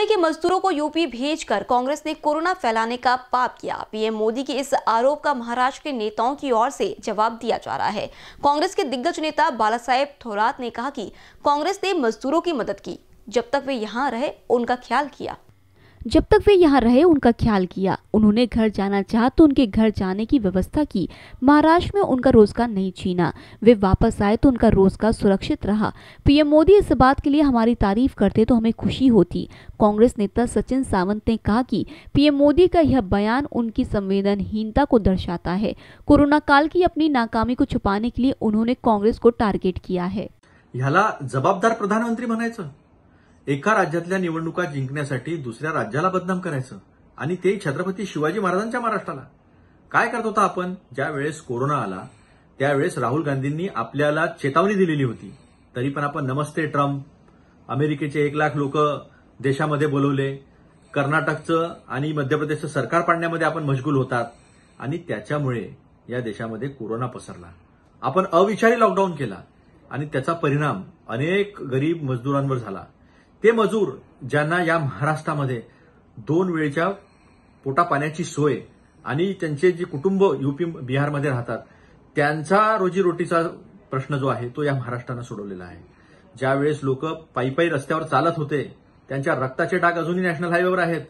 मुंबई के मजदूरों को यूपी भेजकर कांग्रेस ने कोरोना फैलाने का पाप किया पीएम मोदी के इस आरोप का महाराष्ट्र के नेताओं की ओर से जवाब दिया जा रहा है कांग्रेस के दिग्गज नेता बाला साहेब थोरात ने कहा कि कांग्रेस ने मजदूरों की मदद की जब तक वे यहाँ रहे उनका ख्याल किया जब तक वे यहाँ रहे उनका ख्याल किया उन्होंने घर जाना चाह तो उनके घर जाने की व्यवस्था की महाराष्ट्र में उनका रोजगार नहीं छीना वे वापस आए तो उनका रोजगार सुरक्षित रहा पीएम मोदी इस बात के लिए हमारी तारीफ करते तो हमें खुशी होती कांग्रेस नेता सचिन सावंत ने कहा कि पीएम मोदी का यह बयान उनकी संवेदनहीनता को दर्शाता है कोरोना काल की अपनी नाकामी को छुपाने के लिए उन्होंने कांग्रेस को टारगेट किया है जवाबदार प्रधानमंत्री बनाए एका राज्यातल्या निवडणुका जिंकण्यासाठी दुसऱ्या राज्याला बदनाम करायचं आणि ते छत्रपती शिवाजी महाराजांच्या महाराष्ट्राला काय करत होता आपण ज्यावेळेस कोरोना आला त्यावेळेस राहुल गांधींनी आपल्याला चेतावणी दिलेली होती तरी पण आपण नमस्ते ट्रम्प अमेरिकेचे एक लाख लोक देशामध्ये बोलवले कर्नाटकचं आणि मध्य प्रदेशचं सरकार पाडण्यामध्ये आपण मशगूल होतात आणि त्याच्यामुळे या देशामध्ये कोरोना पसरला आपण अविचारी लॉकडाऊन केला आणि त्याचा परिणाम अनेक गरीब मजदूरांवर झाला ते मजूर ज्यांना या महाराष्ट्रामध्ये दोन वेळच्या पोटापाण्याची सोय आणि त्यांचे जे कुटुंब युपी बिहारमध्ये राहतात त्यांचा रोजीरोटीचा प्रश्न जो आहे तो या महाराष्ट्रानं सोडवलेला आहे ज्यावेळेस लोक पायी पायी रस्त्यावर चालत होते त्यांच्या रक्ताचे डाग अजूनही नॅशनल हायवेवर आहेत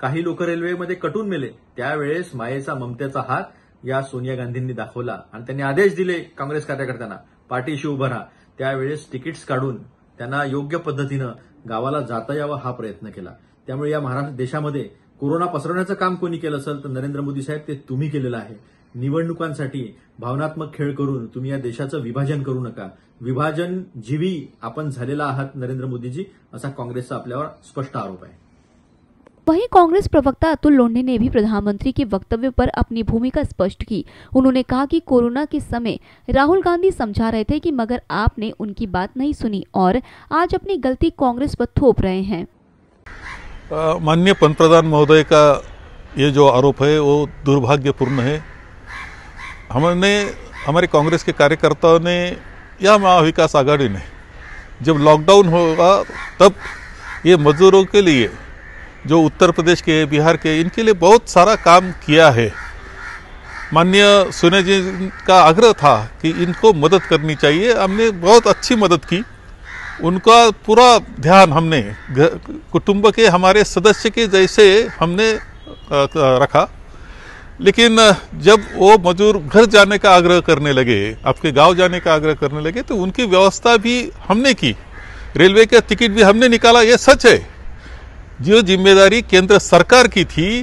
काही लोक रेल्वेमध्ये कटून मेले त्यावेळेस मायेचा ममतेचा हात या सोनिया गांधींनी दाखवला आणि त्यांनी आदेश दिले काँग्रेस कार्यकर्त्यांना पाठीशी उभं राहा त्यावेळेस तिकीट्स काढून त्यांना योग्य पद्धतीनं गावाला जाता यावं हा प्रयत्न केला त्यामुळे या महाराष्ट्र देशामध्ये कोरोना पसरवण्याचं काम कोणी केलं असेल तर नरेंद्र मोदी साहेब ते तुम्ही केलेलं आहे निवडणुकांसाठी भावनात्मक खेळ करून तुम्ही या देशाचं विभाजन करू नका विभाजन जीवी आपण झालेला आहात नरेंद्र मोदीजी असा काँग्रेसचा आपल्यावर स्पष्ट आरोप आहे वहीं कांग्रेस प्रवक्ता अतुल लोंढे ने भी प्रधानमंत्री के वक्तव्य पर अपनी भूमिका स्पष्ट की उन्होंने कहा कि कोरोना के समय राहुल गांधी समझा रहे थे कि मगर आपने उनकी बात नहीं सुनी और आज अपनी गलती कांग्रेस पर थोप रहे हैं माननीय पंतप्रधान महोदय का ये जो आरोप है वो दुर्भाग्यपूर्ण है हमने हमारे कांग्रेस के कार्यकर्ताओं ने या महाविकास आघाड़ी ने जब लॉकडाउन होगा तब ये मजदूरों के लिए जो उत्तर प्रदेश के बिहार के इनके लिए बहुत सारा काम किया है माननीय सोनिया जी का आग्रह था कि इनको मदद करनी चाहिए हमने बहुत अच्छी मदद की उनका पूरा ध्यान हमने कुटुंब के हमारे सदस्य के जैसे हमने रखा लेकिन जब वो मजदूर घर जाने का आग्रह करने लगे आपके गांव जाने का आग्रह करने लगे तो उनकी व्यवस्था भी हमने की रेलवे का टिकट भी हमने निकाला ये सच है जो जिम्मेदारी केंद्र सरकार की थी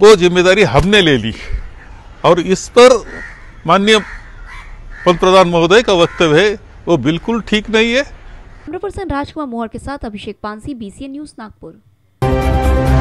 वो जिम्मेदारी हमने ले ली और इस पर माननीय पंत प्रधान महोदय का वक्तव्य है वो बिल्कुल ठीक नहीं है कैमरा राजकुमार मोहर के साथ अभिषेक पानसी बीसीएन न्यूज नागपुर